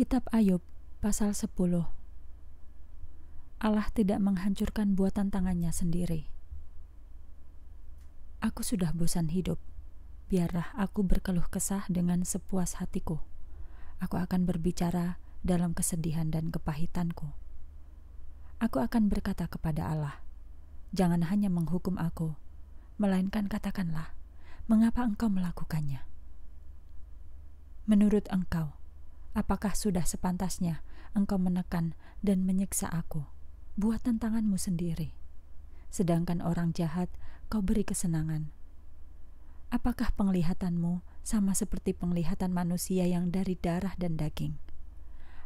Kitab Ayub pasal 10 Allah tidak menghancurkan buatan tangannya sendiri. Aku sudah bosan hidup. Biarlah aku berkeluh kesah dengan sepuas hatiku. Aku akan berbicara dalam kesedihan dan kepahitanku. Aku akan berkata kepada Allah, "Jangan hanya menghukum aku, melainkan katakanlah, mengapa engkau melakukannya?" Menurut engkau, Apakah sudah sepantasnya engkau menekan dan menyiksa aku? Buat tantanganmu sendiri. Sedangkan orang jahat kau beri kesenangan. Apakah penglihatanmu sama seperti penglihatan manusia yang dari darah dan daging?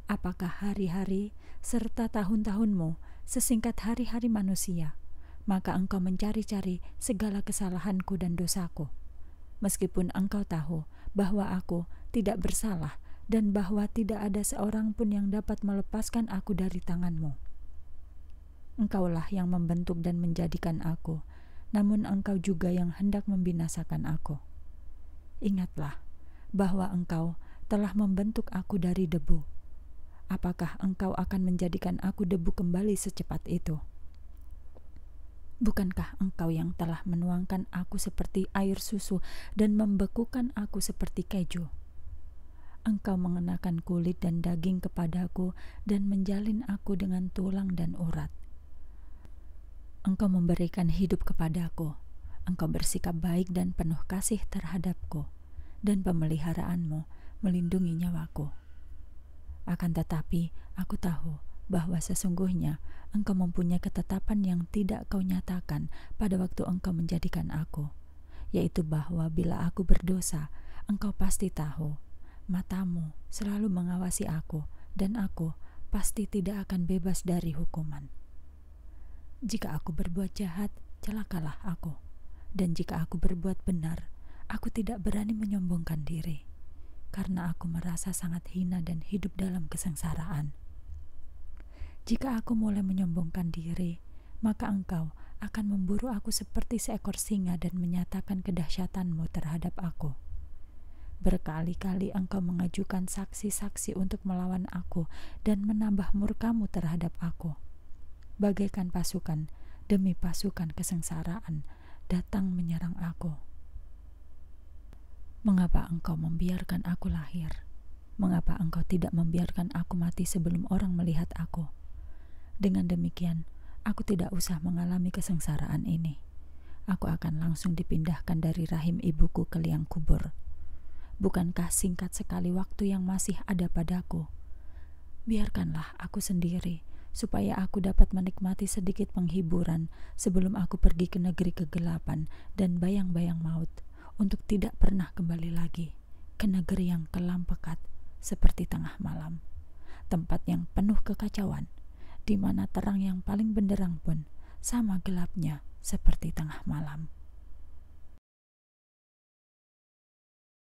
Apakah hari-hari serta tahun-tahunmu sesingkat hari-hari manusia? Maka engkau mencari-cari segala kesalahanku dan dosaku. Meskipun engkau tahu bahwa aku tidak bersalah dan bahwa tidak ada seorang pun yang dapat melepaskan aku dari tanganmu. Engkaulah yang membentuk dan menjadikan aku, namun engkau juga yang hendak membinasakan aku. Ingatlah bahwa engkau telah membentuk aku dari debu. Apakah engkau akan menjadikan aku debu kembali secepat itu? Bukankah engkau yang telah menuangkan aku seperti air susu dan membekukan aku seperti keju?' Engkau mengenakan kulit dan daging kepadaku dan menjalin aku dengan tulang dan urat. Engkau memberikan hidup kepadaku. Engkau bersikap baik dan penuh kasih terhadapku, dan pemeliharaanmu melindungi nyawaku. Akan tetapi, aku tahu bahwa sesungguhnya engkau mempunyai ketetapan yang tidak kau nyatakan pada waktu engkau menjadikan aku, yaitu bahwa bila aku berdosa, engkau pasti tahu matamu selalu mengawasi aku, dan aku pasti tidak akan bebas dari hukuman. Jika aku berbuat jahat, celakalah aku, dan jika aku berbuat benar, aku tidak berani menyombongkan diri karena aku merasa sangat hina dan hidup dalam kesengsaraan. Jika aku mulai menyombongkan diri, maka engkau akan memburu aku seperti seekor singa dan menyatakan kedahsyatanmu terhadap aku. Berkali-kali engkau mengajukan saksi-saksi untuk melawan aku dan menambah murkamu terhadap aku. Bagaikan pasukan demi pasukan kesengsaraan datang menyerang aku. Mengapa engkau membiarkan aku lahir? Mengapa engkau tidak membiarkan aku mati sebelum orang melihat aku? Dengan demikian, aku tidak usah mengalami kesengsaraan ini. Aku akan langsung dipindahkan dari rahim ibuku ke liang kubur bukankah singkat sekali waktu yang masih ada padaku? Biarkanlah aku sendiri, supaya aku dapat menikmati sedikit penghiburan sebelum aku pergi ke negeri kegelapan dan bayang-bayang maut, untuk tidak pernah kembali lagi ke negeri yang kelam pekat seperti tengah malam, tempat yang penuh kekacauan, di mana terang yang paling benderang pun sama gelapnya seperti tengah malam.